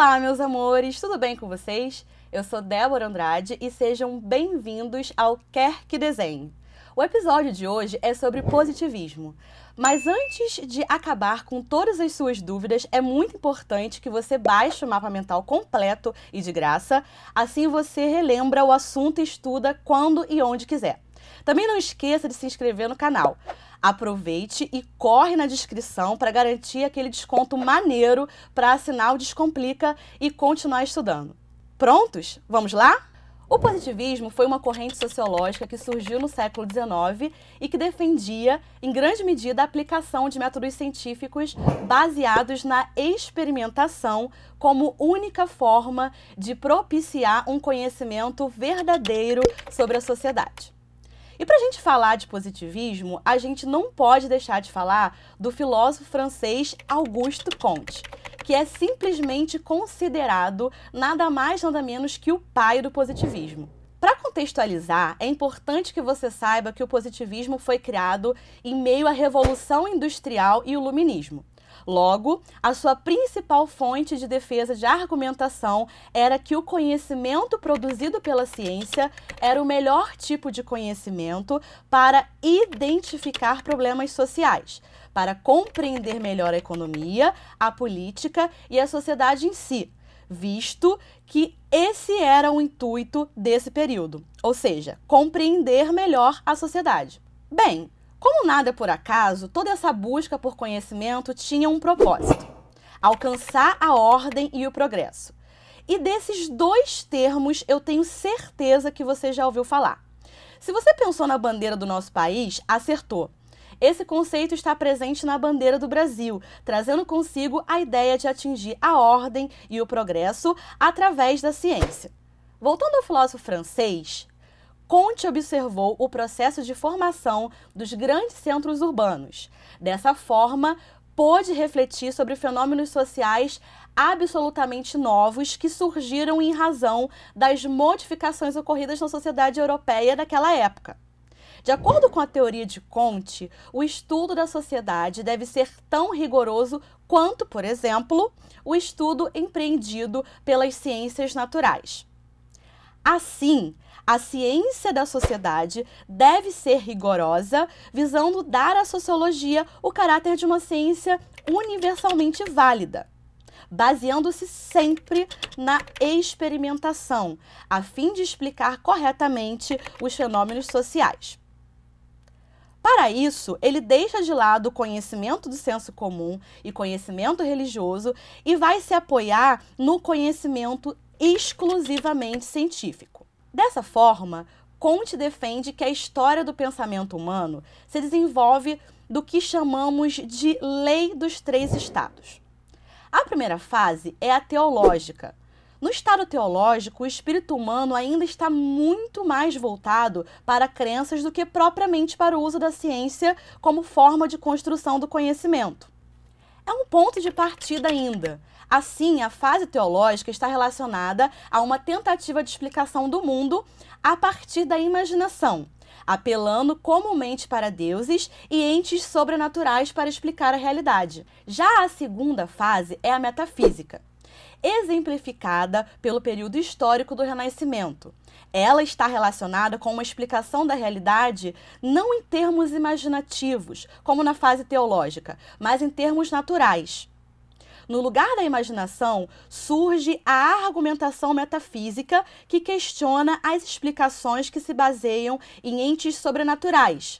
Olá, meus amores, tudo bem com vocês? Eu sou Débora Andrade e sejam bem-vindos ao Quer Que Desenhe. O episódio de hoje é sobre positivismo. Mas antes de acabar com todas as suas dúvidas, é muito importante que você baixe o mapa mental completo e de graça. Assim você relembra o assunto e estuda quando e onde quiser. Também não esqueça de se inscrever no canal. Aproveite e corre na descrição para garantir aquele desconto maneiro para assinar o Descomplica e continuar estudando. Prontos? Vamos lá? O positivismo foi uma corrente sociológica que surgiu no século XIX e que defendia, em grande medida, a aplicação de métodos científicos baseados na experimentação como única forma de propiciar um conhecimento verdadeiro sobre a sociedade. E para a gente falar de positivismo, a gente não pode deixar de falar do filósofo francês Auguste Comte, que é simplesmente considerado nada mais nada menos que o pai do positivismo. Para contextualizar, é importante que você saiba que o positivismo foi criado em meio à Revolução Industrial e o Iluminismo. Logo, a sua principal fonte de defesa de argumentação era que o conhecimento produzido pela ciência era o melhor tipo de conhecimento para identificar problemas sociais, para compreender melhor a economia, a política e a sociedade em si, visto que esse era o intuito desse período, ou seja, compreender melhor a sociedade. Bem, como nada é por acaso, toda essa busca por conhecimento tinha um propósito: alcançar a ordem e o progresso. E desses dois termos eu tenho certeza que você já ouviu falar. Se você pensou na bandeira do nosso país, acertou. Esse conceito está presente na bandeira do Brasil, trazendo consigo a ideia de atingir a ordem e o progresso através da ciência. Voltando ao filósofo francês, Conte observou o processo de formação dos grandes centros urbanos. Dessa forma, pôde refletir sobre fenômenos sociais absolutamente novos que surgiram em razão das modificações ocorridas na sociedade europeia daquela época. De acordo com a teoria de Conte, o estudo da sociedade deve ser tão rigoroso quanto, por exemplo, o estudo empreendido pelas ciências naturais. Assim, a ciência da sociedade deve ser rigorosa, visando dar à sociologia o caráter de uma ciência universalmente válida baseando-se sempre na experimentação, a fim de explicar corretamente os fenômenos sociais. Para isso, ele deixa de lado o conhecimento do senso comum e conhecimento religioso e vai se apoiar no conhecimento exclusivamente científico. Dessa forma, Conte defende que a história do pensamento humano se desenvolve do que chamamos de lei dos três estados. A primeira fase é a teológica. No estado teológico, o espírito humano ainda está muito mais voltado para crenças do que propriamente para o uso da ciência como forma de construção do conhecimento. É um ponto de partida ainda, Assim, a fase teológica está relacionada a uma tentativa de explicação do mundo a partir da imaginação, apelando comumente para deuses e entes sobrenaturais para explicar a realidade. Já a segunda fase é a metafísica, exemplificada pelo período histórico do Renascimento. Ela está relacionada com uma explicação da realidade não em termos imaginativos, como na fase teológica, mas em termos naturais. No lugar da imaginação, surge a argumentação metafísica que questiona as explicações que se baseiam em entes sobrenaturais,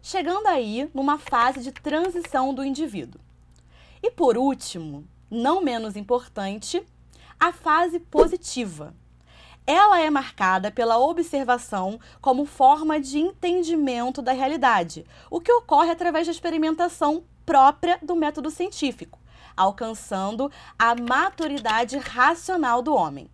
chegando aí numa fase de transição do indivíduo. E por último, não menos importante, a fase positiva. Ela é marcada pela observação como forma de entendimento da realidade, o que ocorre através da experimentação própria do método científico alcançando a maturidade racional do homem.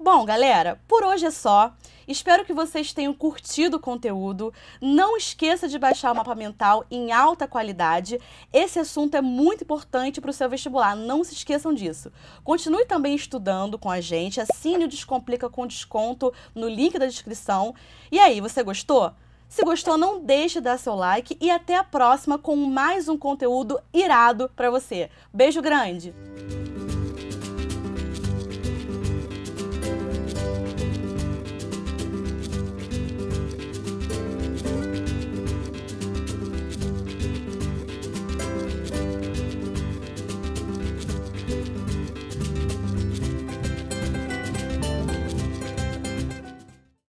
Bom, galera, por hoje é só. Espero que vocês tenham curtido o conteúdo. Não esqueça de baixar o mapa mental em alta qualidade. Esse assunto é muito importante para o seu vestibular, não se esqueçam disso. Continue também estudando com a gente. Assine o Descomplica com desconto no link da descrição. E aí, você gostou? Se gostou, não deixe de dar seu like e até a próxima com mais um conteúdo irado para você. Beijo grande!